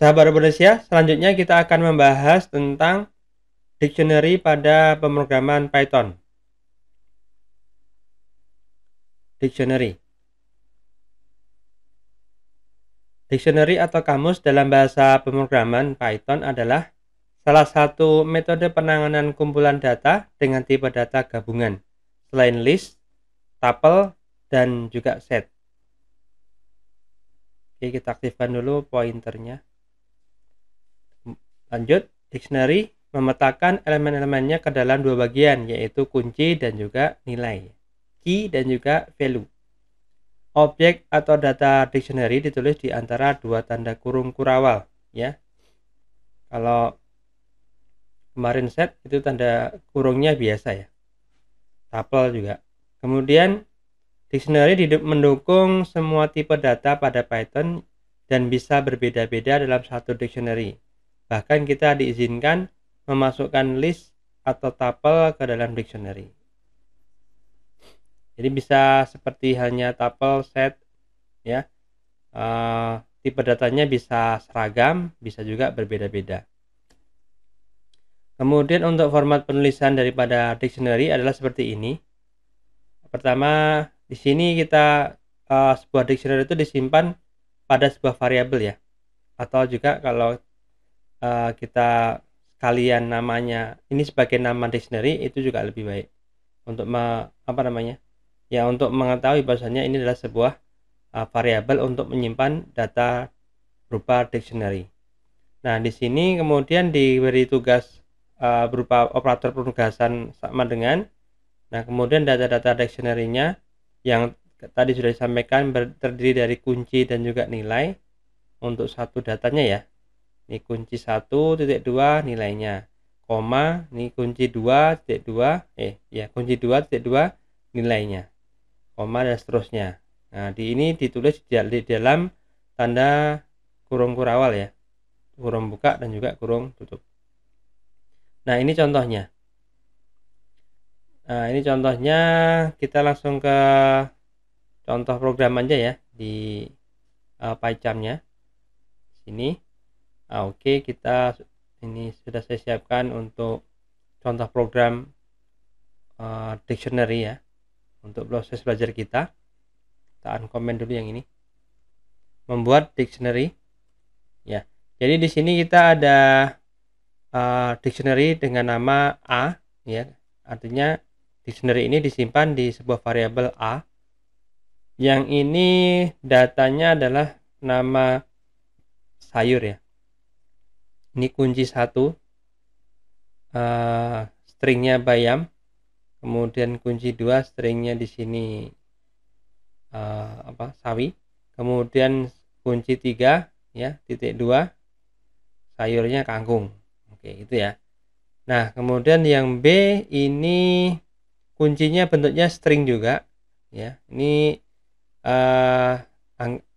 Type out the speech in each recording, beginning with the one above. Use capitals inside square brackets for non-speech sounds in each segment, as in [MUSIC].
Sahabat Indonesia, selanjutnya kita akan membahas tentang dictionary pada pemrograman Python. Dictionary. Dictionary atau kamus dalam bahasa pemrograman Python adalah salah satu metode penanganan kumpulan data dengan tipe data gabungan, selain list, tuple, dan juga set. Oke, kita aktifkan dulu pointernya. Lanjut, dictionary memetakan elemen-elemennya ke dalam dua bagian, yaitu kunci dan juga nilai, key dan juga value. Objek atau data dictionary ditulis di antara dua tanda kurung kurawal, ya. Kalau kemarin set itu tanda kurungnya biasa ya. Tuple juga. Kemudian dictionary mendukung semua tipe data pada Python dan bisa berbeda-beda dalam satu dictionary. Bahkan kita diizinkan memasukkan list atau tuple ke dalam dictionary. Jadi bisa seperti hanya tuple, set, ya. Uh, tipe datanya bisa seragam, bisa juga berbeda-beda. Kemudian untuk format penulisan daripada dictionary adalah seperti ini. Pertama, di sini kita uh, sebuah dictionary itu disimpan pada sebuah variabel ya. Atau juga kalau uh, kita kalian namanya ini sebagai nama dictionary itu juga lebih baik untuk me, apa namanya ya untuk mengetahui bahasanya ini adalah sebuah uh, variabel untuk menyimpan data berupa dictionary. Nah di sini kemudian diberi tugas uh, berupa operator penugasan sama dengan nah kemudian data-data dictionary-nya yang tadi sudah disampaikan terdiri dari kunci dan juga nilai untuk satu datanya ya ini kunci 1.2 nilainya koma ini kunci 2.2 eh ya kunci 2.2 nilainya koma dan seterusnya nah di ini ditulis di, di dalam tanda kurung kurawal ya kurung buka dan juga kurung tutup nah ini contohnya nah ini contohnya kita langsung ke contoh program aja ya di uh, PyCharm-nya sini Nah, Oke, okay, kita ini sudah saya siapkan untuk contoh program uh, dictionary ya untuk proses belajar kita. Kita uncomment dulu yang ini. Membuat dictionary. Ya. Jadi di sini kita ada uh, dictionary dengan nama A ya. Artinya dictionary ini disimpan di sebuah variabel A. Yang ini datanya adalah nama sayur ya ini kunci satu uh, stringnya bayam kemudian kunci dua stringnya di sini uh, apa sawi kemudian kunci tiga ya titik dua sayurnya kangkung oke itu ya nah kemudian yang B ini kuncinya bentuknya string juga ya ini uh,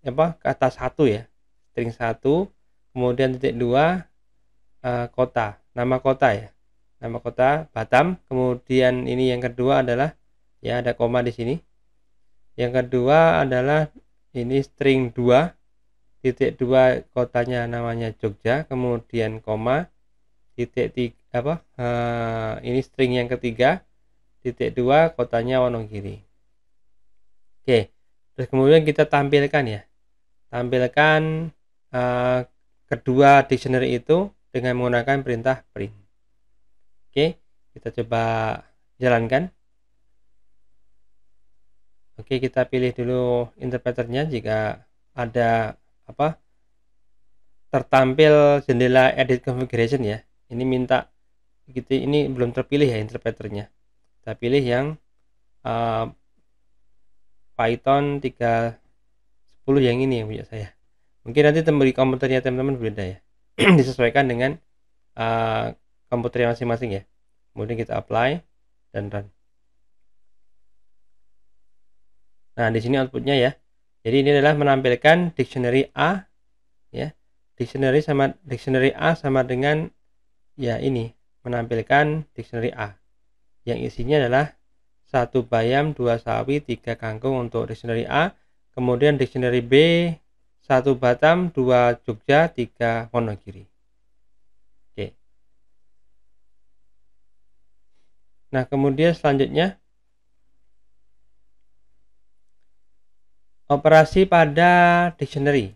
apa kata satu ya string satu kemudian titik dua Eh, kota, nama kota ya. Nama kota Batam. Kemudian ini yang kedua adalah ya ada koma di sini. Yang kedua adalah ini string 2 titik 2 kotanya namanya Jogja, kemudian koma titik tiga, apa? E, ini string yang ketiga titik 2 kotanya Wonogiri. Oke. Terus kemudian kita tampilkan ya. Tampilkan uh, kedua dictionary itu dengan menggunakan perintah print. Oke, kita coba jalankan. Oke, kita pilih dulu interpreternya jika ada apa tertampil jendela edit configuration ya. Ini minta gitu ini belum terpilih ya interpreternya. Kita pilih yang uh, Python 310 yang ini ya, punya saya. Mungkin nanti di komputernya teman-teman berbeda ya. [CLEARS THROAT] disesuaikan dengan uh, komputernya masing-masing ya kemudian kita apply dan run nah di sini outputnya ya jadi ini adalah menampilkan dictionary A ya dictionary sama dictionary A sama dengan ya ini menampilkan dictionary A yang isinya adalah satu bayam, dua sawi, tiga kangkung untuk dictionary A, kemudian dictionary B satu Batam, dua Jogja, tiga Wonogiri. Oke. Nah, kemudian selanjutnya operasi pada dictionary.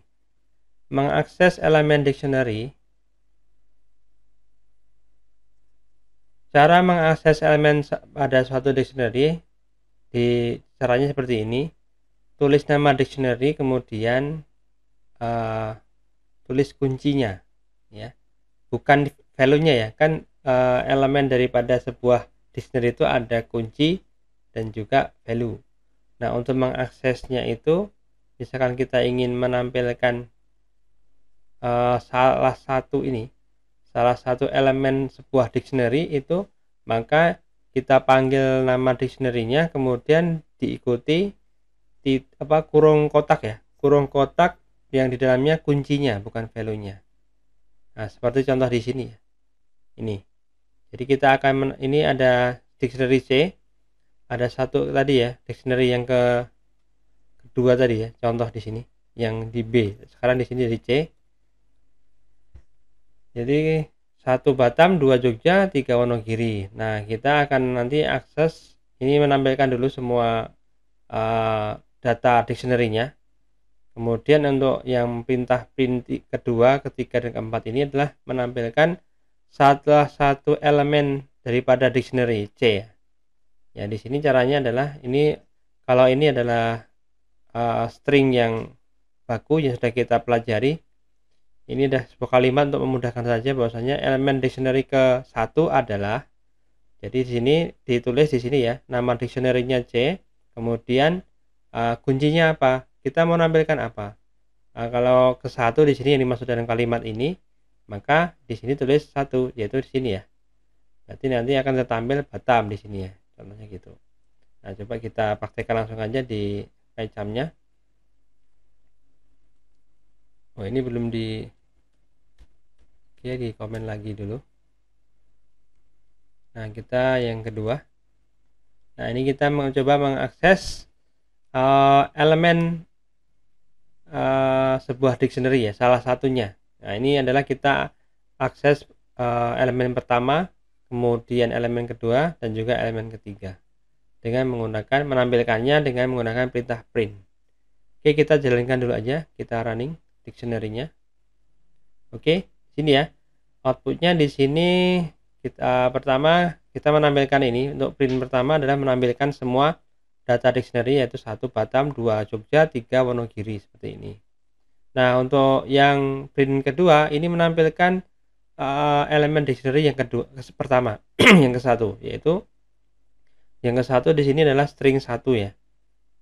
Mengakses elemen dictionary. Cara mengakses elemen pada suatu dictionary di caranya seperti ini. Tulis nama dictionary kemudian uh, tulis kuncinya ya bukan value-nya ya kan uh, elemen daripada sebuah dictionary itu ada kunci dan juga value nah untuk mengaksesnya itu misalkan kita ingin menampilkan uh, salah satu ini salah satu elemen sebuah dictionary itu maka kita panggil nama dictionary-nya kemudian diikuti di apa kurung kotak ya kurung kotak yang di dalamnya kuncinya bukan value-nya. Nah, seperti contoh di sini ya. Ini. Jadi kita akan men ini ada dictionary C. Ada satu tadi ya, dictionary yang ke kedua tadi ya, contoh di sini yang di B. Sekarang di sini di C. Jadi satu Batam, dua Jogja, tiga Wonogiri. Nah, kita akan nanti akses ini menampilkan dulu semua uh, data dictionary-nya Kemudian untuk yang perintah pinti kedua, ketiga, dan keempat ini adalah menampilkan salah satu elemen daripada dictionary C. Ya, ya di sini caranya adalah ini kalau ini adalah uh, string yang baku yang sudah kita pelajari. Ini adalah sebuah kalimat untuk memudahkan saja bahwasanya elemen dictionary ke satu adalah jadi di sini ditulis di sini ya nama dictionary-nya C, kemudian uh, kuncinya apa? kita mau nampilkan apa nah, kalau ke satu di sini yang dimaksud dalam kalimat ini maka di sini tulis satu yaitu di sini ya berarti nanti akan tertampil Batam di sini ya contohnya gitu nah coba kita praktekkan langsung aja di camnya oh ini belum di oke di komen lagi dulu nah kita yang kedua nah ini kita mencoba mengakses uh, elemen uh, sebuah dictionary ya salah satunya nah ini adalah kita akses uh, elemen pertama kemudian elemen kedua dan juga elemen ketiga dengan menggunakan menampilkannya dengan menggunakan perintah print oke kita jalankan dulu aja kita running dictionary-nya oke sini ya outputnya di sini kita pertama kita menampilkan ini untuk print pertama adalah menampilkan semua data dictionary yaitu satu Batam, dua Jogja, tiga Wonogiri seperti ini. Nah, untuk yang print kedua ini menampilkan uh, elemen dictionary yang kedua [CLEARS THROAT] yang pertama, yang ke satu yaitu yang ke satu di sini adalah string satu ya.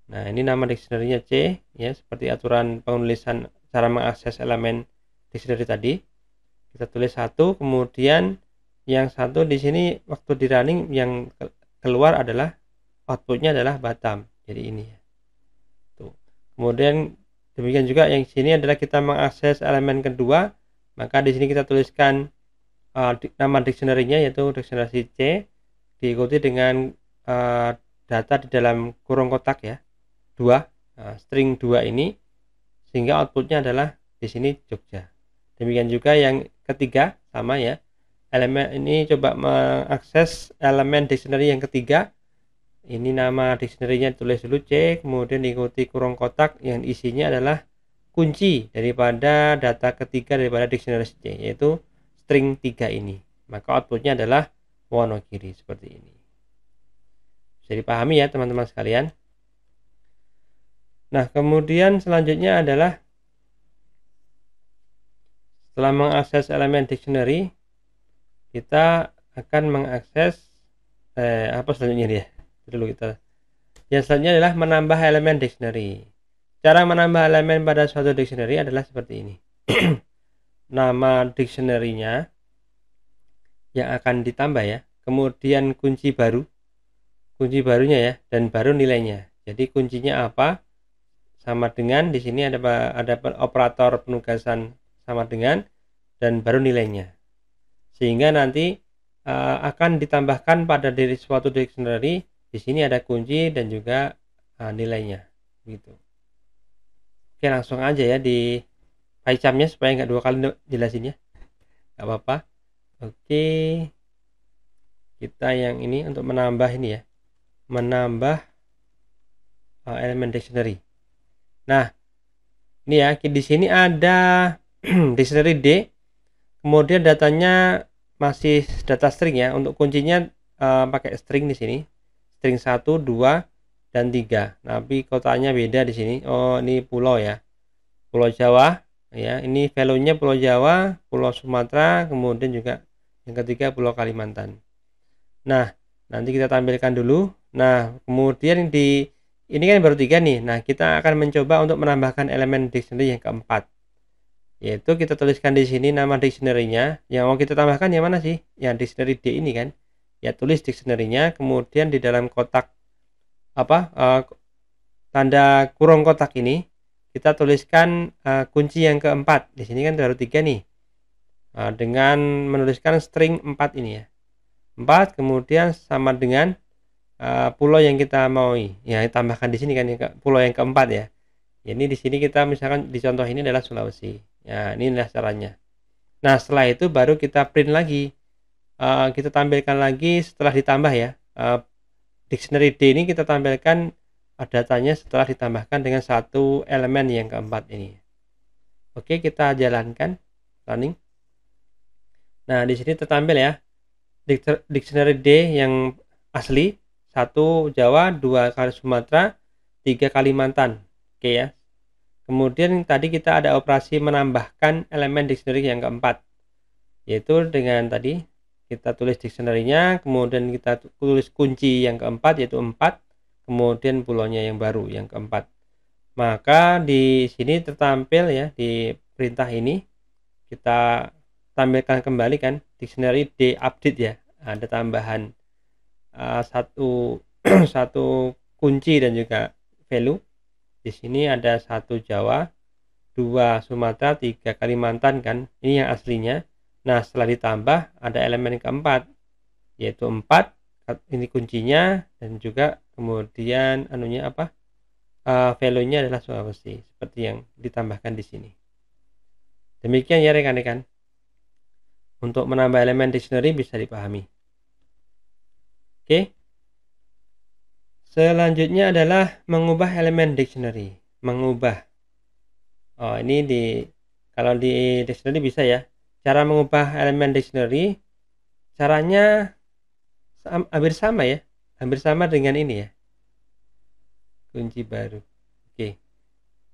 Nah, ini nama dictionary-nya C ya, seperti aturan penulisan cara mengakses elemen dictionary tadi. Kita tulis satu, kemudian yang satu di sini waktu di running yang keluar adalah outputnya adalah Batam jadi ini ya tuh kemudian demikian juga yang sini adalah kita mengakses elemen kedua maka di sini kita tuliskan uh, nama dictionary-nya yaitu dictionary C diikuti dengan uh, data di dalam kurung kotak ya dua uh, string dua ini sehingga outputnya adalah di sini Jogja demikian juga yang ketiga sama ya elemen ini coba mengakses elemen dictionary yang ketiga ini nama dictionary-nya tulis dulu C kemudian ikuti kurung kotak yang isinya adalah kunci daripada data ketiga daripada dictionary C yaitu string 3 ini maka outputnya adalah kiri seperti ini bisa dipahami ya teman-teman sekalian nah kemudian selanjutnya adalah setelah mengakses elemen dictionary kita akan mengakses eh, apa selanjutnya dia? dulu kita yang selanjutnya adalah menambah elemen dictionary cara menambah elemen pada suatu dictionary adalah seperti ini [CLEARS THROAT] nama dictionary-nya yang akan ditambah ya kemudian kunci baru kunci barunya ya dan baru nilainya jadi kuncinya apa sama dengan di sini ada ada operator penugasan sama dengan dan baru nilainya sehingga nanti uh, akan ditambahkan pada diri suatu dictionary di sini ada kunci dan juga uh, nilainya, gitu. Oke, langsung aja ya di pycharmnya supaya nggak dua kali jelasin ya. Nggak apa-apa. Oke. Kita yang ini untuk menambah ini ya. Menambah uh, elemen dictionary. Nah, ini ya, di sini ada [CLEARS THROAT] dictionary D. Kemudian datanya masih data string ya. Untuk kuncinya uh, pakai string di sini string 1, 2, dan 3. Tapi kotanya beda di sini. Oh, ini pulau ya. Pulau Jawa ya. Ini value-nya Pulau Jawa, Pulau Sumatera, kemudian juga yang ketiga Pulau Kalimantan. Nah, nanti kita tampilkan dulu. Nah, kemudian di ini kan baru tiga nih. Nah, kita akan mencoba untuk menambahkan elemen dictionary yang keempat. Yaitu kita tuliskan di sini nama dictionary-nya. Yang mau kita tambahkan yang mana sih? Yang dictionary D ini kan ya tulis dictionary-nya kemudian di dalam kotak apa uh, tanda kurung kotak ini kita tuliskan uh, kunci yang keempat di sini kan baru tiga nih uh, dengan menuliskan string empat ini ya empat kemudian sama dengan uh, pulau yang kita mau ya tambahkan di sini kan ya, pulau yang keempat ya. ya ini di sini kita misalkan di contoh ini adalah Sulawesi ya ini adalah caranya nah setelah itu baru kita print lagi uh, kita tampilkan lagi setelah ditambah ya uh, dictionary D ini kita tampilkan eh, datanya setelah ditambahkan dengan satu elemen yang keempat ini oke kita jalankan running nah di sini tertampil ya dictionary D yang asli satu Jawa dua kali Sumatera tiga Kalimantan oke ya kemudian tadi kita ada operasi menambahkan elemen dictionary yang keempat yaitu dengan tadi kita tulis dictionary-nya, kemudian kita tulis kunci yang keempat yaitu 4, kemudian pulaunya yang baru yang keempat. Maka di sini tertampil ya di perintah ini kita tampilkan kembali kan dictionary di update ya. Ada tambahan uh, satu [CLEARS THROAT] satu kunci dan juga value. Di sini ada satu Jawa, dua Sumatera, tiga Kalimantan kan. Ini yang aslinya Nah, setelah ditambah ada elemen keempat yaitu 4 ini kuncinya dan juga kemudian anunya apa? Uh, value-nya adalah Sulawesi seperti yang ditambahkan di sini. Demikian ya rekan-rekan. Untuk menambah elemen dictionary bisa dipahami. Oke. Selanjutnya adalah mengubah elemen dictionary, mengubah. Oh, ini di kalau di dictionary bisa ya, cara mengubah elemen dictionary caranya hampir sama ya hampir sama dengan ini ya kunci baru oke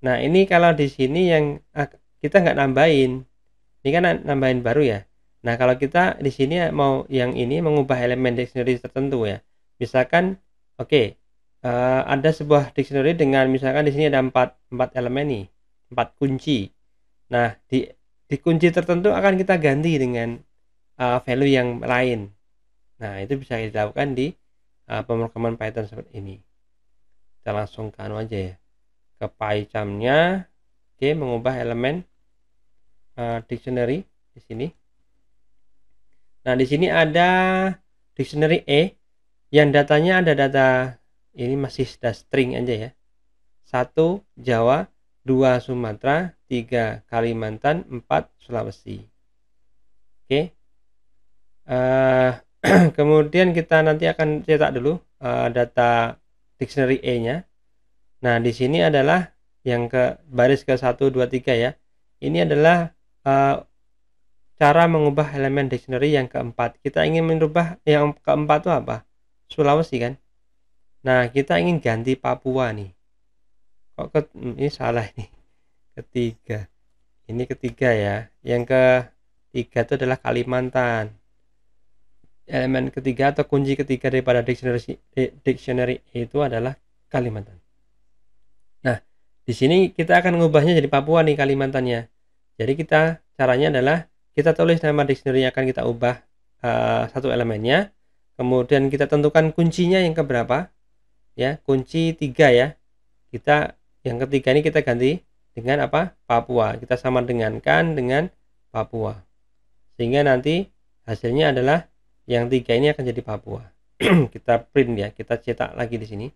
nah ini kalau di sini yang kita nggak nambahin ini kan nambahin baru ya nah kalau kita di sini mau yang ini mengubah elemen dictionary tertentu ya misalkan oke okay, uh, eh, ada sebuah dictionary dengan misalkan di sini ada empat empat elemen nih empat kunci nah di di kunci tertentu akan kita ganti dengan uh, value yang lain. Nah, itu bisa dilakukan di uh, pemrograman Python seperti ini. Kita langsung ke anu aja ya. Ke PyCharm-nya, oke, mengubah elemen uh, dictionary di sini. Nah, di sini ada dictionary E yang datanya ada data ini masih sudah string aja ya. Satu Jawa 2 Sumatera, 3 Kalimantan, 4 Sulawesi. Oke. Okay. Uh, eh, [CLEARS THROAT] kemudian kita nanti akan cetak dulu uh, data dictionary E-nya. Nah, di sini adalah yang ke baris ke 1 2 3 ya. Ini adalah uh, cara mengubah elemen dictionary yang keempat. Kita ingin merubah yang keempat itu apa? Sulawesi kan? Nah, kita ingin ganti Papua nih kok ke, hmm, ini salah ini ketiga ini ketiga ya yang ketiga itu adalah Kalimantan elemen ketiga atau kunci ketiga daripada dictionary dictionary e itu adalah Kalimantan nah di sini kita akan mengubahnya jadi Papua nih Kalimantannya jadi kita caranya adalah kita tulis nama dictionary yang akan kita ubah uh, satu elemennya kemudian kita tentukan kuncinya yang keberapa ya kunci tiga ya kita yang ketiga ini kita ganti dengan apa? Papua. Kita sama kan dengan Papua. Sehingga nanti hasilnya adalah yang tiga ini akan jadi Papua. [CLEARS THROAT] kita print ya, kita cetak lagi di sini.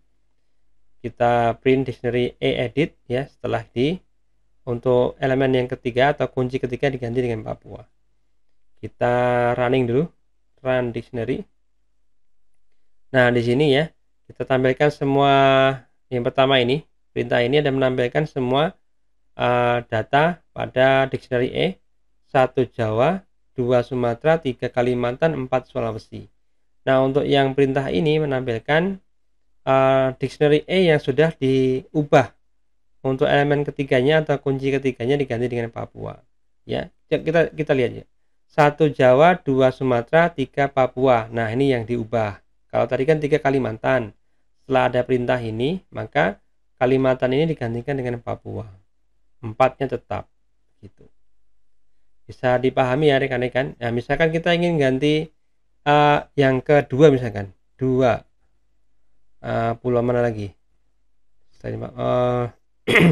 Kita print dictionary e-edit ya setelah di untuk elemen yang ketiga atau kunci ketiga diganti dengan Papua. Kita running dulu run dictionary. Nah, di sini ya, kita tampilkan semua yang pertama ini Perintah ini ada menampilkan semua uh, data pada dictionary E, 1 Jawa, 2 Sumatera, 3 Kalimantan, 4 Sulawesi. Nah, untuk yang perintah ini menampilkan uh, eh, dictionary E yang sudah diubah untuk elemen ketiganya atau kunci ketiganya diganti dengan Papua. Ya, kita kita lihat ya. 1 Jawa, 2 Sumatera, 3 Papua. Nah, ini yang diubah. Kalau tadi kan 3 Kalimantan. Setelah ada perintah ini, maka Kalimantan ini digantikan dengan Papua. Empatnya tetap gitu. Bisa dipahami ya rekan-rekan. Nah, misalkan kita ingin ganti uh, yang kedua misalkan dua uh, pulau mana lagi? Tadi uh, eh,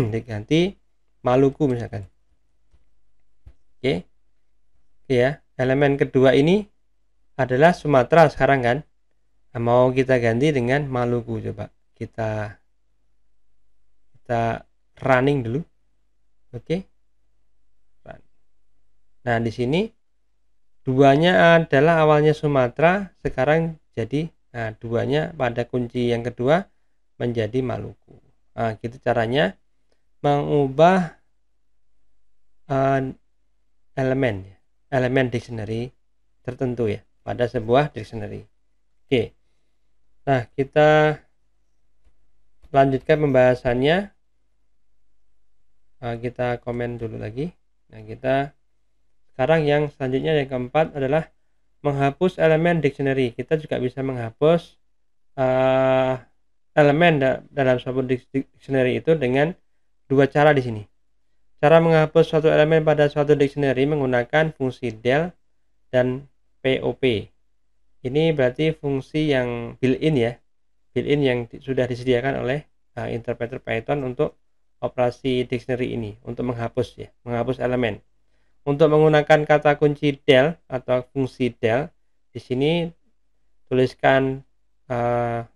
[CLEARS THROAT] diganti Maluku misalkan. Oke. Okay, ya, elemen kedua ini adalah Sumatera sekarang kan. Nah, mau kita ganti dengan Maluku coba. Kita kita running dulu oke okay. nah di sini duanya adalah awalnya Sumatera sekarang jadi nah duanya pada kunci yang kedua menjadi Maluku nah gitu caranya mengubah uh, elemen elemen dictionary tertentu ya pada sebuah dictionary oke okay. nah kita lanjutkan pembahasannya Eh, kita komen dulu lagi nah kita sekarang yang selanjutnya yang keempat adalah menghapus elemen dictionary kita juga bisa menghapus uh, elemen da dalam suatu dictionary itu dengan dua cara di sini cara menghapus suatu elemen pada suatu dictionary menggunakan fungsi del dan pop ini berarti fungsi yang built-in ya built-in yang sudah disediakan oleh uh, interpreter Python untuk operasi dictionary ini untuk menghapus ya, menghapus elemen. Untuk menggunakan kata kunci del atau fungsi del, di sini tuliskan uh,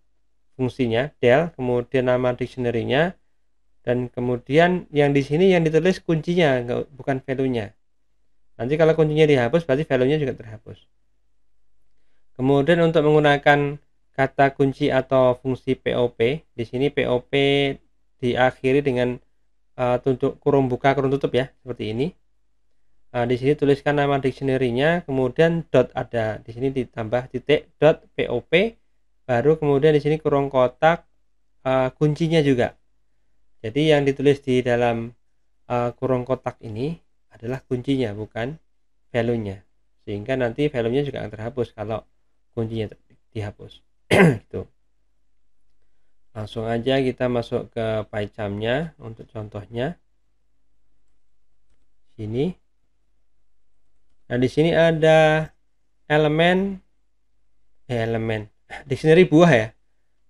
fungsinya del, kemudian nama dictionary-nya dan kemudian yang di sini yang ditulis kuncinya bukan value-nya. Nanti kalau kuncinya dihapus berarti value-nya juga terhapus. Kemudian untuk menggunakan kata kunci atau fungsi POP, di sini POP diakhiri dengan uh, tunjuk kurung buka kurung tutup ya seperti ini uh, di sini tuliskan nama dictionary-nya kemudian dot ada di sini ditambah titik dot pop baru kemudian di sini kurung kotak uh, kuncinya juga jadi yang ditulis di dalam uh, kurung kotak ini adalah kuncinya bukan value-nya sehingga nanti value-nya juga akan terhapus kalau kuncinya dihapus [CLEARS THROAT] itu langsung aja kita masuk ke PyCharm-nya untuk contohnya sini nah di sini ada elemen eh, elemen [LAUGHS] dictionary buah ya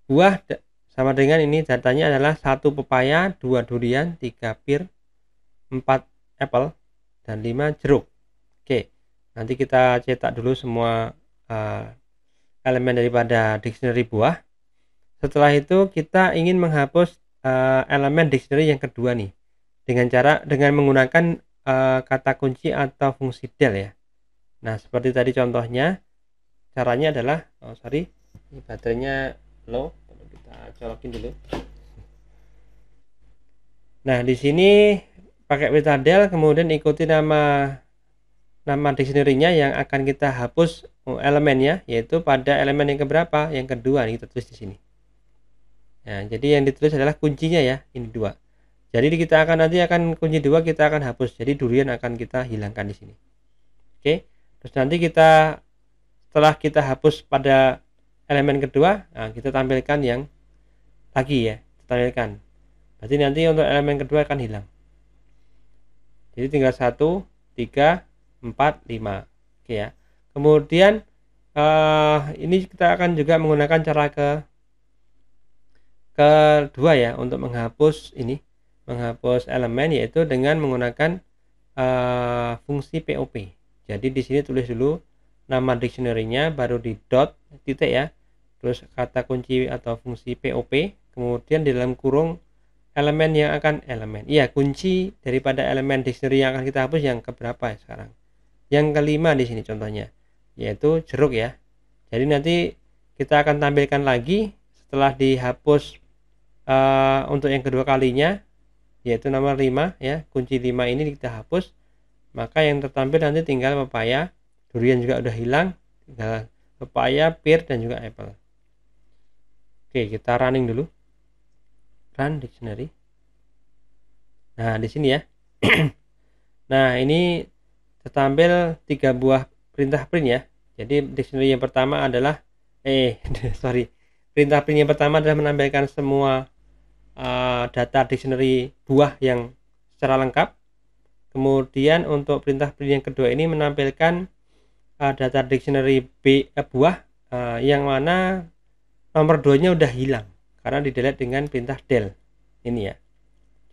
buah sama dengan ini datanya adalah satu pepaya dua durian tiga pir empat apple dan lima jeruk oke nanti kita cetak dulu semua uh, elemen daripada dictionary buah setelah itu kita ingin menghapus uh, elemen dictionary yang kedua nih dengan cara dengan menggunakan uh, kata kunci atau fungsi del ya. Nah, seperti tadi contohnya caranya adalah oh sorry, ini baterainya low, perlu kita colokin dulu. Nah, di sini pakai beta del kemudian ikuti nama nama dictionary-nya yang akan kita hapus oh, elemennya yaitu pada elemen yang keberapa yang kedua nih kita tulis di sini Nah, jadi yang ditulis adalah kuncinya ya, ini dua. Jadi kita akan nanti akan kunci dua kita akan hapus. Jadi durian akan kita hilangkan di sini. Oke. Terus nanti kita setelah kita hapus pada elemen kedua, nah, kita tampilkan yang lagi ya, tampilkan. Berarti nanti untuk elemen kedua akan hilang. Jadi tinggal satu, tiga, empat, lima. Oke ya. Kemudian uh, ini kita akan juga menggunakan cara ke kedua ya untuk menghapus ini menghapus elemen yaitu dengan menggunakan uh, fungsi POP. Jadi di sini tulis dulu nama dictionary-nya baru di dot titik ya. Terus kata kunci atau fungsi POP, kemudian di dalam kurung elemen yang akan elemen. Iya, kunci daripada elemen dictionary yang akan kita hapus yang keberapa ya sekarang? Yang kelima di sini contohnya, yaitu jeruk ya. Jadi nanti kita akan tampilkan lagi setelah dihapus uh, untuk yang kedua kalinya yaitu nomor 5 ya kunci 5 ini kita hapus maka yang tertampil nanti tinggal pepaya durian juga udah hilang tinggal pepaya pear dan juga apple oke kita running dulu run dictionary nah di sini ya [CLEARS THROAT] nah ini tertampil tiga buah perintah print ya jadi dictionary yang pertama adalah eh [LAUGHS] sorry perintah print yang pertama adalah menampilkan semua uh, data dictionary buah yang secara lengkap kemudian untuk perintah print yang kedua ini menampilkan uh, data dictionary B, uh, buah uh, yang mana nomor 2 nya udah hilang karena di delete dengan perintah del ini ya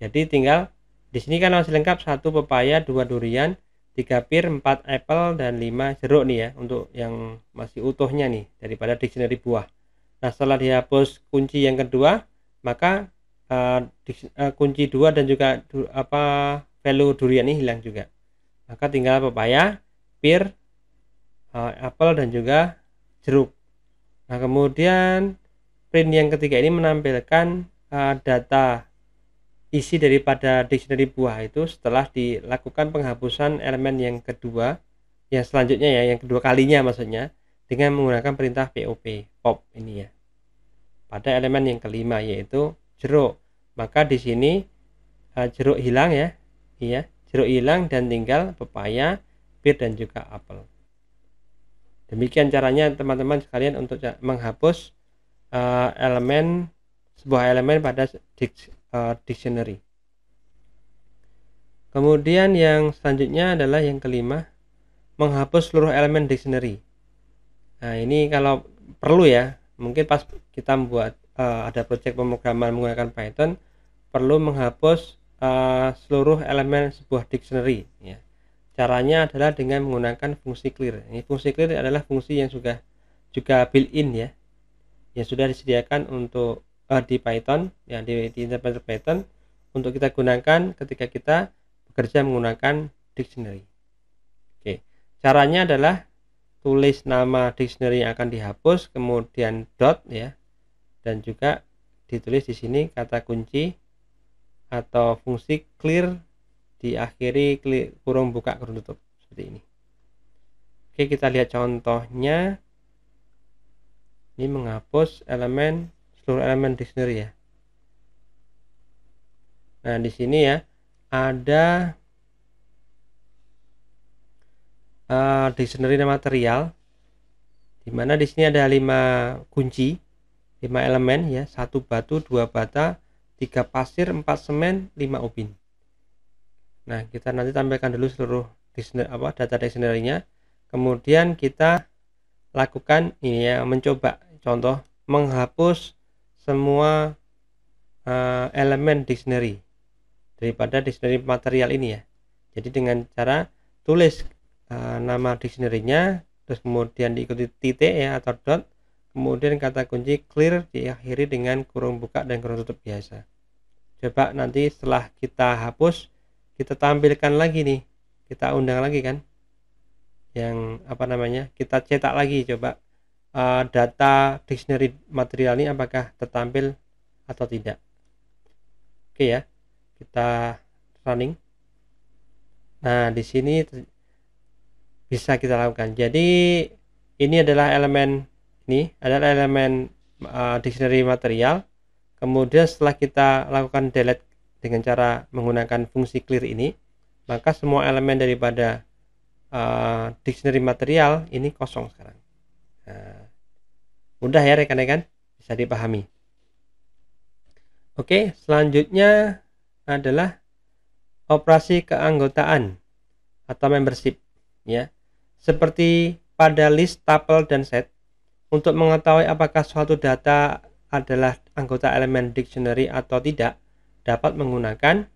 jadi tinggal di sini kan masih lengkap satu pepaya dua durian tiga pir, empat apple, dan lima jeruk nih ya untuk yang masih utuhnya nih daripada dictionary buah. Nah, setelah dihapus kunci yang kedua, maka uh, eh, di, uh, eh, kunci dua dan juga du, apa value durian ini hilang juga. Maka tinggal pepaya, pir, uh, apel dan juga jeruk. Nah, kemudian print yang ketiga ini menampilkan uh, data isi daripada dictionary buah itu setelah dilakukan penghapusan elemen yang kedua yang selanjutnya ya yang kedua kalinya maksudnya dengan menggunakan perintah POP pop ini ya. Pada elemen yang kelima yaitu jeruk. Maka di sini eh, jeruk hilang ya. Iya, jeruk hilang dan tinggal pepaya, pir dan juga apel. Demikian caranya teman-teman sekalian untuk menghapus uh, elemen sebuah elemen pada uh, dictionary. Kemudian yang selanjutnya adalah yang kelima, menghapus seluruh elemen dictionary. Nah, ini kalau perlu ya mungkin pas kita membuat uh, ada proyek pemrograman menggunakan Python perlu menghapus uh, seluruh elemen sebuah dictionary ya. Caranya adalah dengan menggunakan fungsi clear. Ini fungsi clear adalah fungsi yang sudah juga built-in ya. Yang sudah disediakan untuk uh, di Python ya di, di interpreter Python untuk kita gunakan ketika kita bekerja menggunakan dictionary. Oke. Caranya adalah tulis nama dictionary yang akan dihapus kemudian dot ya dan juga ditulis di sini kata kunci atau fungsi clear diakhiri clear, kurung buka kurung tutup seperti ini oke kita lihat contohnya ini menghapus elemen seluruh elemen dictionary ya nah di sini ya ada uh, eh, dictionary material di mana di sini ada lima kunci lima elemen ya satu batu dua bata tiga pasir empat semen lima ubin nah kita nanti tampilkan dulu seluruh dictionary apa data dictionary-nya kemudian kita lakukan ini ya mencoba contoh menghapus semua uh, elemen dictionary daripada dictionary material ini ya jadi dengan cara tulis Eh, nama dictionary-nya terus kemudian diikuti titik ya atau dot kemudian kata kunci clear diakhiri dengan kurung buka dan kurung tutup biasa coba nanti setelah kita hapus kita tampilkan lagi nih kita undang lagi kan yang apa namanya kita cetak lagi coba uh, data dictionary material ini apakah tertampil atau tidak oke ya kita running nah di sini bisa kita lakukan. Jadi ini adalah elemen ini adalah elemen uh, dictionary material. Kemudian setelah kita lakukan delete dengan cara menggunakan fungsi clear ini, maka semua elemen daripada uh, dictionary material ini kosong sekarang. Nah, mudah ya rekan-rekan, bisa dipahami. Oke, selanjutnya adalah operasi keanggotaan atau membership ya seperti pada list, tuple, dan set, untuk mengetahui apakah suatu data adalah anggota elemen dictionary atau tidak, dapat menggunakan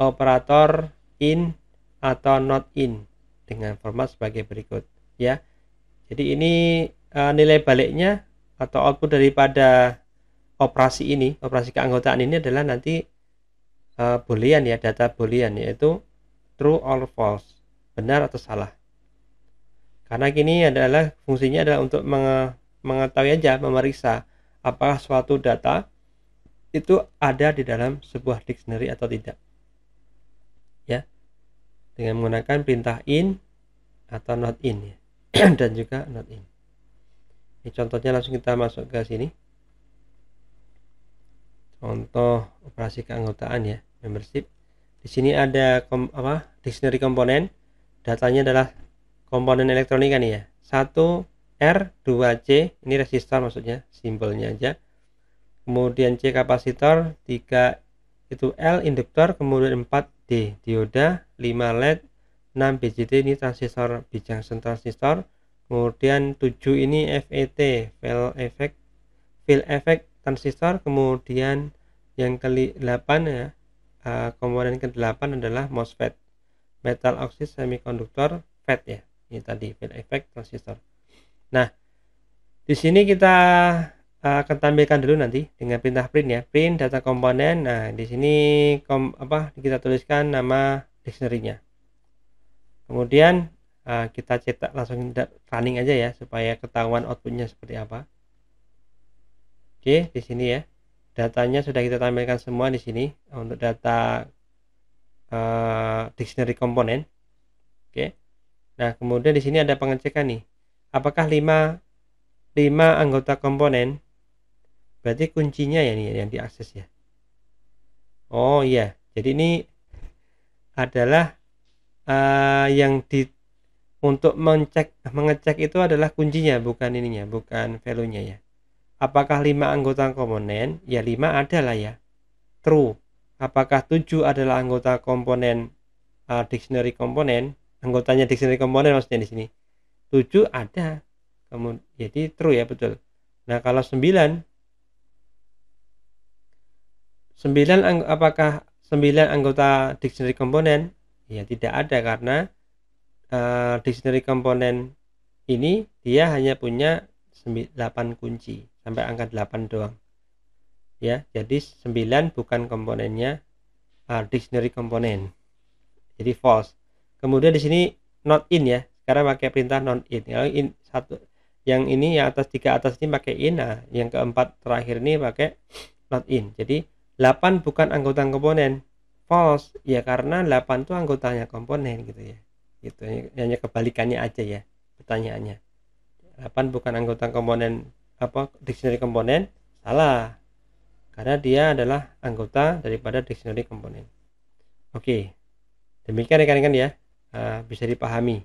operator in atau not in dengan format sebagai berikut ya. Jadi ini uh, nilai baliknya atau output daripada operasi ini, operasi keanggotaan ini adalah nanti uh, boolean ya, data boolean yaitu true or false, benar atau salah. Karena gini adalah fungsinya adalah untuk mengetahui aja, memeriksa apakah suatu data itu ada di dalam sebuah dictionary atau tidak. Ya. Dengan menggunakan perintah in atau not in ya. [CLEARS THROAT] dan juga not in. Ini contohnya langsung kita masuk ke sini. Contoh operasi keanggotaan ya, membership. Di sini ada kom apa? dictionary komponen. Datanya adalah komponen elektronika nih ya. 1 R, 2 C, ini resistor maksudnya, simbolnya aja. Kemudian C kapasitor, 3 itu L induktor, kemudian 4 D dioda, 5 LED, 6 BJT ini transistor bijaksana transistor, kemudian 7 ini FET, fill effect, fill effect transistor, kemudian yang ya, eh, ke 8 ya, komponen ke-8 adalah MOSFET, metal oxide semiconductor, FET ya ini tadi field effect transistor nah di sini kita eh, akan tampilkan dulu nanti dengan perintah print ya print data komponen nah di sini kom, apa kita tuliskan nama dictionary-nya kemudian eh, kita cetak langsung running aja ya supaya ketahuan outputnya seperti apa oke di sini ya datanya sudah kita tampilkan semua di sini untuk data uh, dictionary komponen oke Nah, kemudian di sini ada pengecekan nih. Apakah 5 5 anggota komponen? Berarti kuncinya ya nih yang diakses ya. Oh iya, jadi ini adalah uh, yang di untuk mengecek mengecek itu adalah kuncinya bukan ininya, bukan value-nya ya. Apakah 5 anggota komponen? Ya 5 adalah ya. True. Apakah 7 adalah anggota komponen uh, dictionary komponen? anggotanya dictionary komponen maksudnya di sini 7 ada kemudian jadi true ya betul nah kalau 9 9 apakah 9 anggota dictionary komponen ya tidak ada karena uh, dictionary komponen ini dia hanya punya 8 kunci sampai angka 8 doang ya jadi 9 bukan komponennya uh, dictionary komponen jadi false kemudian di sini not in ya sekarang pakai perintah not in kalau in satu yang ini yang atas tiga atas ini pakai in nah yang keempat terakhir ini pakai not in jadi 8 bukan anggota komponen false ya karena 8 itu anggotanya komponen gitu ya gitu hanya kebalikannya aja ya pertanyaannya 8 bukan anggota komponen apa dictionary komponen salah karena dia adalah anggota daripada dictionary komponen oke demikian rekan-rekan ya Eh, bisa dipahami.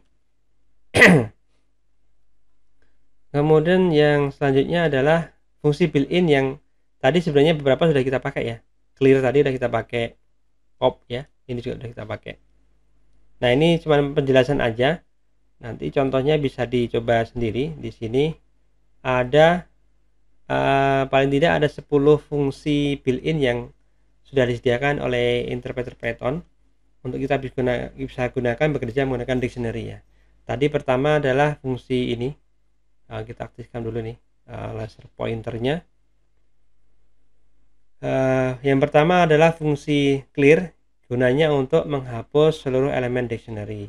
[CLEARS THROAT] Kemudian yang selanjutnya adalah fungsi built-in yang tadi sebenarnya beberapa sudah kita pakai ya. Clear tadi sudah kita pakai, pop ya, ini juga sudah kita pakai. Nah ini cuma penjelasan aja. Nanti contohnya bisa dicoba sendiri di sini ada uh, paling tidak ada 10 fungsi built-in yang sudah disediakan oleh interpreter Python untuk kita bisa, gunakan bekerja menggunakan dictionary ya. Tadi pertama adalah fungsi ini. Uh, kita aktifkan dulu nih uh, laser pointernya. Uh, yang pertama adalah fungsi clear gunanya untuk menghapus seluruh elemen dictionary.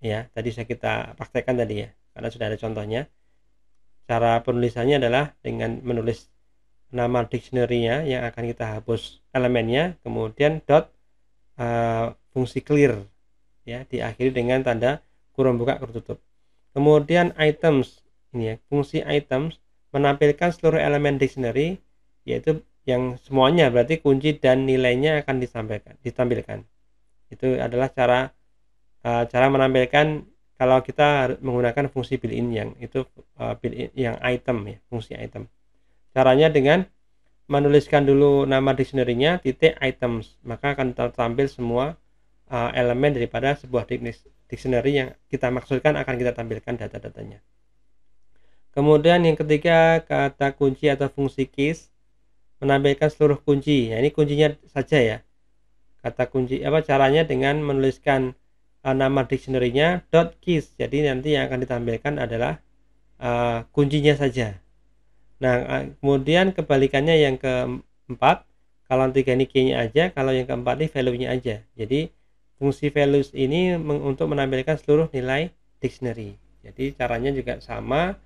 Ya, tadi saya kita praktekkan tadi ya, karena sudah ada contohnya. Cara penulisannya adalah dengan menulis nama dictionary-nya yang akan kita hapus elemennya, kemudian dot uh, fungsi clear ya diakhiri dengan tanda kurung buka kurung tutup kemudian items ini ya fungsi items menampilkan seluruh elemen dictionary yaitu yang semuanya berarti kunci dan nilainya akan disampaikan ditampilkan itu adalah cara uh, cara menampilkan kalau kita menggunakan fungsi built-in yang itu uh, built-in yang item ya fungsi item caranya dengan menuliskan dulu nama dictionary-nya titik items maka akan tertampil semua uh, elemen daripada sebuah dictionary yang kita maksudkan akan kita tampilkan data-datanya kemudian yang ketiga kata kunci atau fungsi keys menampilkan seluruh kunci ya ini kuncinya saja ya kata kunci apa caranya dengan menuliskan uh, nama dictionary-nya dot keys jadi nanti yang akan ditampilkan adalah uh, kuncinya saja Nah, kemudian kebalikannya yang keempat, kalau tiga ini q aja, kalau yang keempat ini value-nya aja. Jadi, fungsi values ini untuk menampilkan seluruh nilai dictionary. Jadi, caranya juga sama,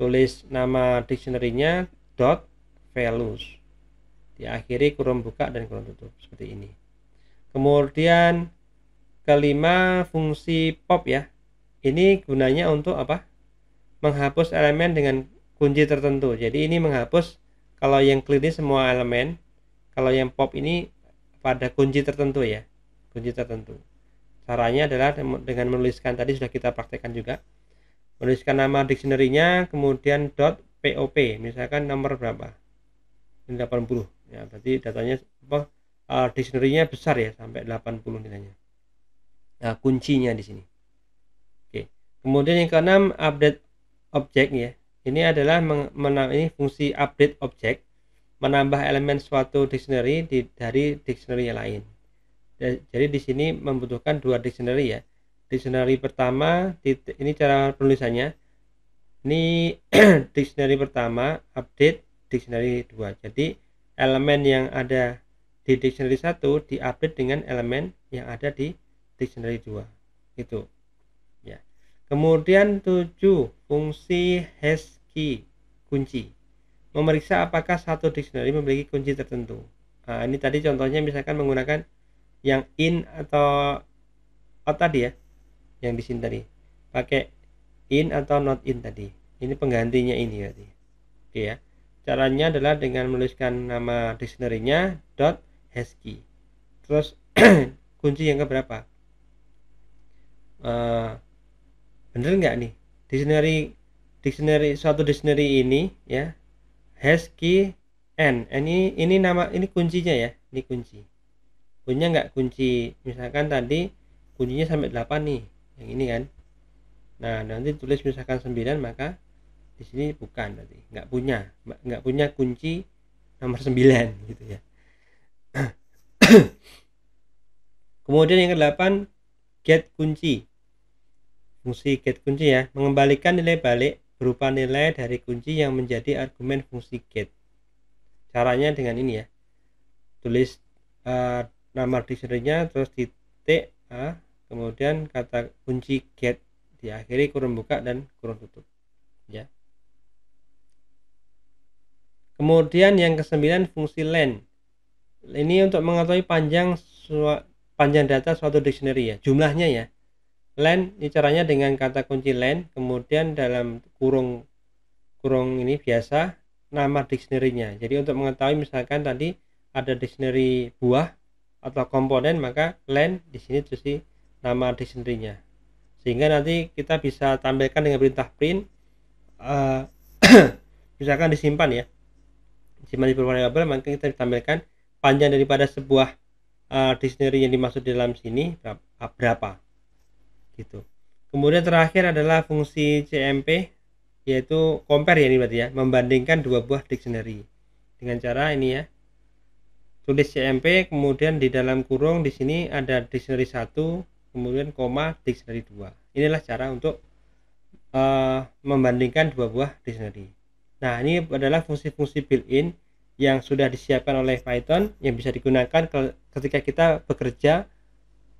tulis nama dictionary-nya dot values. Diakhiri kurung buka dan kurung tutup, seperti ini. Kemudian, kelima fungsi pop ya. Ini gunanya untuk apa? Menghapus elemen dengan kunci tertentu. Jadi ini menghapus kalau yang clean ini semua elemen, kalau yang pop ini pada kunci tertentu ya, kunci tertentu. Caranya adalah dengan menuliskan tadi sudah kita praktekkan juga. Menuliskan nama dictionary-nya kemudian dot .pop, misalkan nomor berapa? 80. Ya, berarti datanya apa? Uh, dictionary-nya besar ya sampai 80 nilainya. Nah, kuncinya di sini. Oke. Kemudian yang keenam update objek ya ini adalah ini fungsi update objek menambah elemen suatu dictionary di, dari dictionary yang lain. Jadi di sini membutuhkan dua dictionary ya. Dictionary pertama ini cara penulisannya. Ini [CLEARS THROAT] dictionary pertama update dictionary 2. Jadi elemen yang ada di dictionary 1 diupdate dengan elemen yang ada di dictionary 2. Itu. Kemudian tujuh Fungsi hash key kunci. Memeriksa apakah satu dictionary memiliki kunci tertentu. Nah, ini tadi contohnya misalkan menggunakan yang in atau out tadi ya. Yang di sini tadi. Pakai in atau not in tadi. Ini penggantinya ini berarti. Oke ya. Caranya adalah dengan menuliskan nama dictionary-nya dot key. Terus [CLEARS THROAT] kunci yang keberapa? Uh, bener nggak nih dictionary dictionary suatu dictionary ini ya has key n ini ini nama ini kuncinya ya ini kunci punya nggak kunci misalkan tadi kuncinya sampai 8 nih yang ini kan nah nanti tulis misalkan 9 maka di sini bukan nanti nggak punya nggak punya kunci nomor 9 [LAUGHS] gitu ya [CLEARS THROAT] kemudian yang ke-8 get kunci fungsi get kunci ya mengembalikan nilai balik berupa nilai dari kunci yang menjadi argumen fungsi get caranya dengan ini ya tulis uh, nama dictionary-nya terus titik A kemudian kata kunci get diakhiri kurung buka dan kurung tutup ya kemudian yang kesembilan fungsi len ini untuk mengetahui panjang panjang data suatu dictionary ya jumlahnya ya len ini caranya dengan kata kunci len kemudian dalam kurung kurung ini biasa nama dictionary-nya jadi untuk mengetahui misalkan tadi ada dictionary buah atau komponen maka len di sini terus nama dictionary-nya sehingga nanti kita bisa tampilkan dengan perintah print uh, [CLEARS THROAT] misalkan disimpan ya simpan di variable maka kita tampilkan panjang daripada sebuah uh, eh, dictionary yang dimaksud di dalam sini berapa gitu kemudian terakhir adalah fungsi CMP yaitu compare ya ini berarti ya membandingkan dua buah dictionary dengan cara ini ya tulis CMP kemudian di dalam kurung di sini ada dictionary 1 kemudian koma dictionary 2 inilah cara untuk uh, membandingkan dua buah dictionary nah ini adalah fungsi-fungsi built-in yang sudah disiapkan oleh Python yang bisa digunakan ketika kita bekerja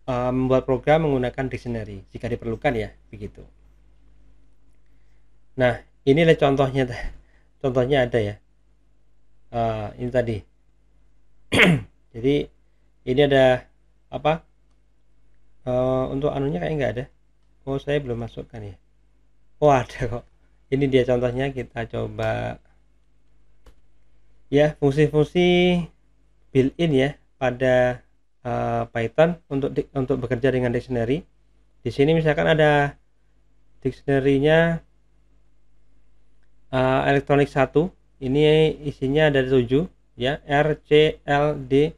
Eh, membuat program menggunakan dictionary jika diperlukan ya begitu nah inilah contohnya contohnya ada ya uh, ini tadi [CLEARS THROAT] jadi ini ada apa uh, untuk anunya kayak nggak ada oh saya belum masukkan ya oh ada kok ini dia contohnya kita coba ya fungsi-fungsi built-in ya pada uh, Python untuk di, untuk bekerja dengan dictionary. Di sini misalkan ada dictionary-nya uh, eh, elektronik 1. Ini isinya ada 7 ya, R, C, L, D,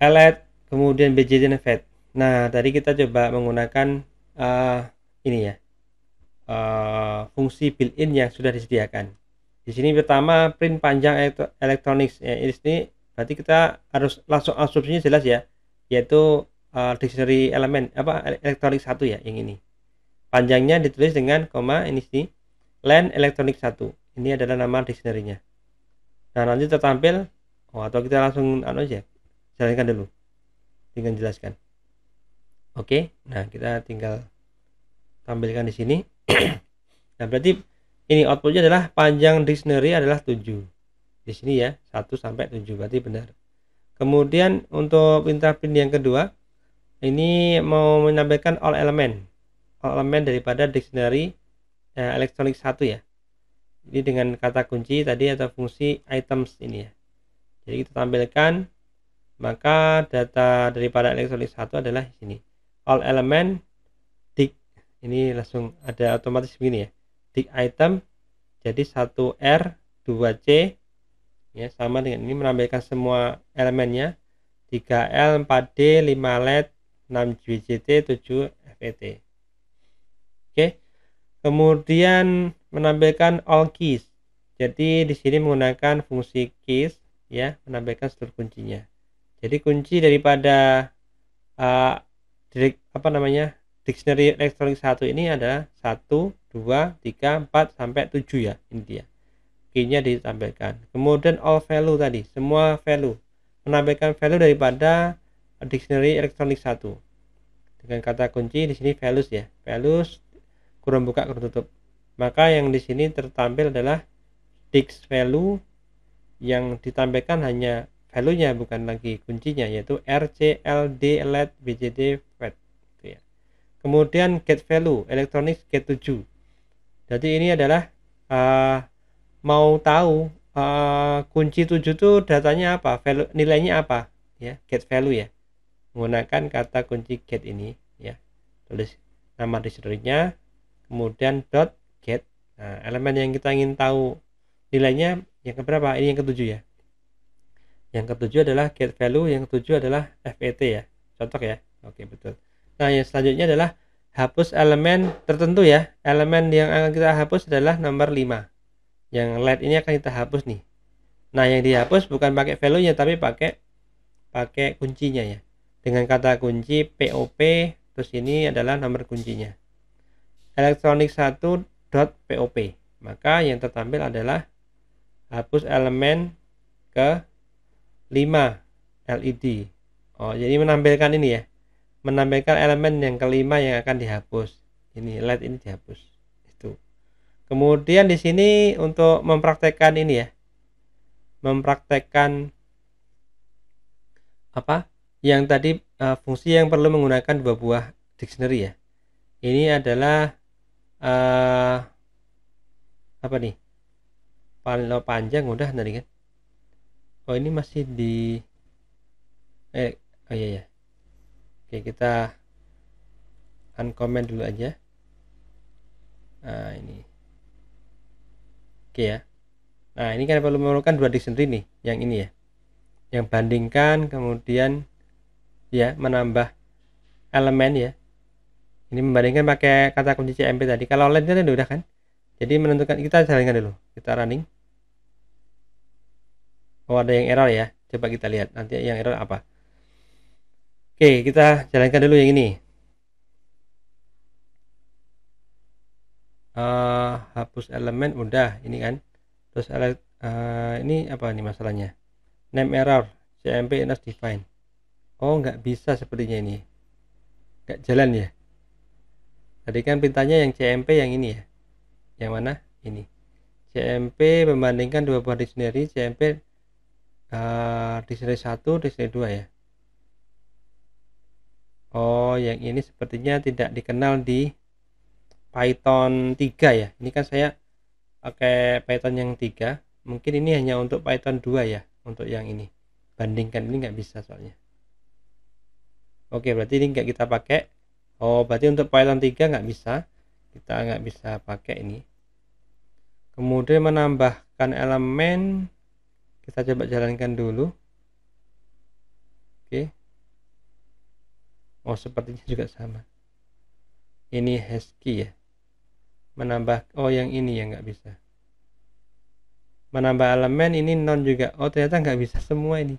LED, kemudian BJ dan FET. Nah, tadi kita coba menggunakan uh, ini ya. Uh, fungsi built-in yang sudah disediakan. Di sini pertama print panjang elektronik ya, ini berarti kita harus langsung asumsinya jelas ya yaitu uh, dictionary elemen apa elektronik satu ya yang ini panjangnya ditulis dengan koma ini sini len elektronik satu ini adalah nama dictionary-nya nah nanti tertampil oh, atau kita langsung anu aja jalankan dulu dengan jelaskan oke okay? nah kita tinggal tampilkan di sini [CLEARS THROAT] nah berarti ini outputnya adalah panjang dictionary adalah 7 di sini ya 1 sampai 7 berarti benar kemudian untuk pintar pin yang kedua ini mau menampilkan all element, all element daripada dictionary eh, elektronik 1 ya Ini dengan kata kunci tadi atau fungsi items ini ya jadi kita tampilkan maka data daripada elektronik 1 adalah sini all element dict ini langsung ada otomatis begini ya dict item jadi 1R 2C ya sama dengan ini menampilkan semua elemennya 3L 4D 5 LED 6 JCT 7 FET oke kemudian menampilkan all keys jadi di sini menggunakan fungsi keys ya menampilkan seluruh kuncinya jadi kunci daripada uh, eh, direct, apa namanya dictionary elektronik satu ini ada 1 2 3 4 sampai 7 ya ini dia key-nya ditampilkan. Kemudian all value tadi, semua value. Menampilkan value daripada dictionary elektronik 1. Dengan kata kunci di sini values ya. Values kurung buka kurung tutup. Maka yang di sini tertampil adalah dict value yang ditampilkan hanya value-nya bukan lagi kuncinya yaitu RCLD LED BJD fed gitu ya. Kemudian get value elektronik get 7. Jadi ini adalah uh, mau tahu uh, kunci 7 itu datanya apa, value, nilainya apa, ya, get value ya. Menggunakan kata kunci get ini, ya. Tulis nama dictionary kemudian dot get. Nah, elemen yang kita ingin tahu nilainya yang keberapa? Ini yang ketujuh ya. Yang ketujuh adalah get value, yang ketujuh adalah FET ya. Contoh ya? Oke, betul. Nah, yang selanjutnya adalah hapus elemen tertentu ya. Elemen yang akan kita hapus adalah nomor 5 yang LED ini akan kita hapus nih nah yang dihapus bukan pakai value nya tapi pakai pakai kuncinya ya dengan kata kunci POP terus ini adalah nomor kuncinya elektronik dot POP. maka yang tertampil adalah hapus elemen ke 5 LED Oh jadi menampilkan ini ya menampilkan elemen yang kelima yang akan dihapus ini LED ini dihapus Kemudian di sini untuk mempraktekkan ini ya. Mempraktekkan apa? Yang tadi uh, fungsi yang perlu menggunakan dua buah dictionary ya. Ini adalah uh, apa nih? lo panjang udah nari kan. Oh, ini masih di eh oh iya ya. Oke, kita uncomment dulu aja. Nah, ini. Oke ya. Nah, ini kan perlu memerlukan dua dictionary nih, yang ini ya. Yang bandingkan kemudian ya menambah elemen ya. Ini membandingkan pakai kata kunci CMP tadi. Kalau lainnya kan udah kan. Jadi menentukan kita jalankan dulu. Kita running. Oh, ada yang error ya. Coba kita lihat nanti yang error apa. Oke, kita jalankan dulu yang ini. uh, hapus elemen udah ini kan terus uh, ini apa nih masalahnya name error cmp not define oh nggak bisa sepertinya ini nggak jalan ya tadi kan pintanya yang cmp yang ini ya yang mana ini cmp membandingkan dua buah dictionary cmp uh, eh, dictionary 1 dictionary 2 ya Oh yang ini sepertinya tidak dikenal di Python 3 ya ini kan saya pakai Python yang 3 mungkin ini hanya untuk Python 2 ya untuk yang ini bandingkan ini nggak bisa soalnya oke berarti ini nggak kita pakai oh berarti untuk Python 3 nggak bisa kita nggak bisa pakai ini kemudian menambahkan elemen kita coba jalankan dulu oke oh sepertinya juga sama ini hash ya menambah oh yang ini yang nggak bisa menambah elemen ini non juga oh ternyata nggak bisa semua ini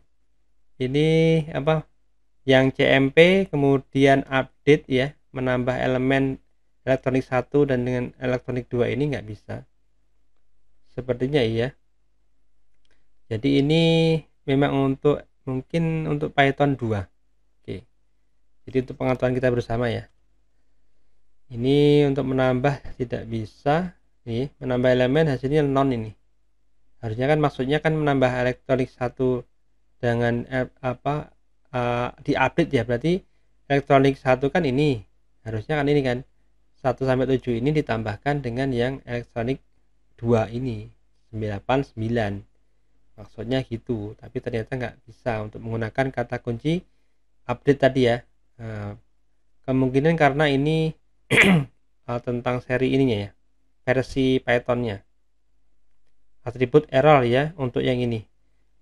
ini apa yang CMP kemudian update ya menambah elemen elektronik satu dan dengan elektronik dua ini nggak bisa sepertinya iya jadi ini memang untuk mungkin untuk Python 2 oke jadi untuk pengetahuan kita bersama ya ini untuk menambah tidak bisa nih menambah elemen hasilnya non ini harusnya kan maksudnya kan menambah elektronik satu dengan eh, apa uh, eh, di update ya berarti elektronik satu kan ini harusnya kan ini kan 1 sampai 7 ini ditambahkan dengan yang elektronik 2 ini 989 maksudnya gitu tapi ternyata nggak bisa untuk menggunakan kata kunci update tadi ya eh, kemungkinan karena ini [CLEARS THROAT] Eh, tentang seri ininya ya versi Pythonnya atribut error ya untuk yang ini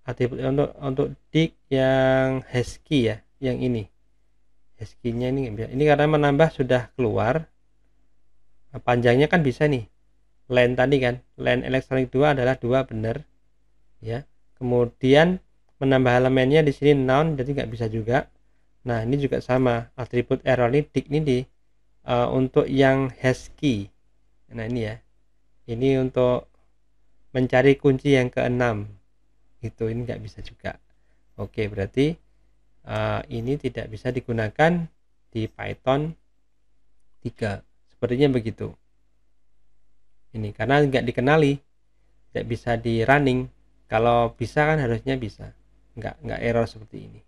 atribut untuk untuk dik yang husky ya yang ini husky-nya ini ini karena menambah sudah keluar eh, panjangnya kan bisa nih len tadi kan len elektronik dua adalah dua bener. ya kemudian menambah elemennya di sini noun jadi nggak bisa juga nah ini juga sama atribut error ini dik ini di uh, untuk yang hash key nah ini ya ini untuk mencari kunci yang keenam itu ini nggak bisa juga oke berarti uh, ini tidak bisa digunakan di Python 3 sepertinya begitu ini karena nggak dikenali nggak bisa di running kalau bisa kan harusnya bisa nggak nggak error seperti ini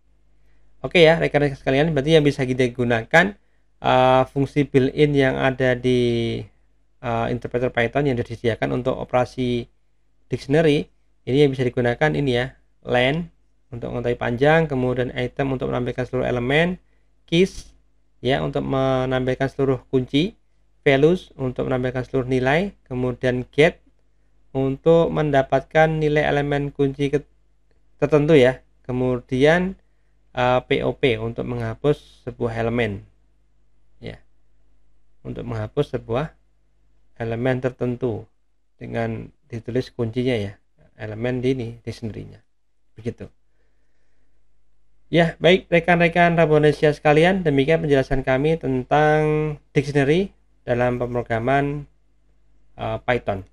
oke ya rekan-rekan sekalian berarti yang bisa kita gunakan uh, fungsi built-in yang ada di uh, interpreter Python yang disediakan untuk operasi dictionary ini yang bisa digunakan ini ya len untuk mengetahui panjang kemudian item untuk menampilkan seluruh elemen keys ya untuk menampilkan seluruh kunci values untuk menampilkan seluruh nilai kemudian get untuk mendapatkan nilai elemen kunci tertentu ya kemudian uh, eh, POP untuk menghapus sebuah elemen untuk menghapus sebuah elemen tertentu dengan ditulis kuncinya ya elemen di ini di nya begitu ya baik rekan-rekan Rabonesia sekalian demikian penjelasan kami tentang dictionary dalam pemrograman uh, Python